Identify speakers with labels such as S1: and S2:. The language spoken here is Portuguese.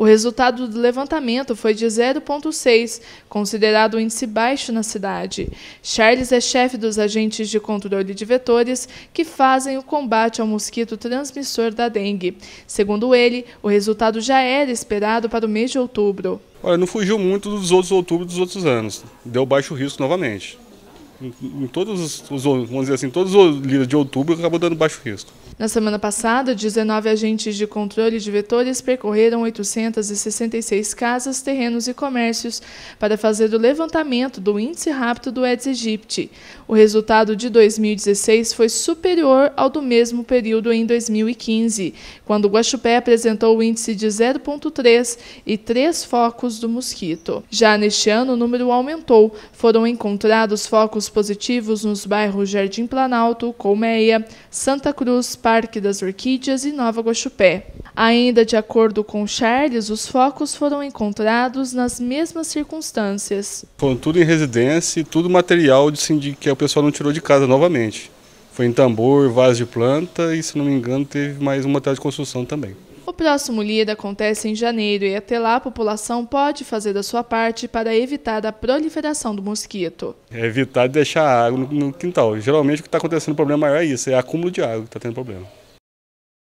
S1: O resultado do levantamento foi de 0,6, considerado um índice baixo na cidade. Charles é chefe dos agentes de controle de vetores que fazem o combate ao mosquito transmissor da dengue. Segundo ele, o resultado já era esperado para o mês de outubro.
S2: Olha, não fugiu muito dos outros outubros dos outros anos. Deu baixo risco novamente. Em todos os, vamos dizer assim, todos os dias de outubro acabou dando baixo risco.
S1: Na semana passada, 19 agentes de controle de vetores percorreram 866 casas, terrenos e comércios para fazer o levantamento do índice rápido do Aedes aegypti. O resultado de 2016 foi superior ao do mesmo período em 2015, quando o Guaxupé apresentou o índice de 0,3 e 3 focos do mosquito. Já neste ano, o número aumentou. Foram encontrados focos positivos nos bairros Jardim Planalto, Colmeia, Santa Cruz, Paraná, Parque das Orquídeas e Nova Guaxupé. Ainda de acordo com Charles, os focos foram encontrados nas mesmas circunstâncias.
S2: Foram tudo em residência e tudo material de que o pessoal não tirou de casa novamente. Foi em tambor, vaso de planta e, se não me engano, teve mais um material de construção também
S1: próximo Lira acontece em janeiro e até lá a população pode fazer a sua parte para evitar a proliferação do mosquito.
S2: É evitar deixar água no, no quintal. Geralmente o que está acontecendo, o problema maior é isso, é acúmulo de água que está tendo problema.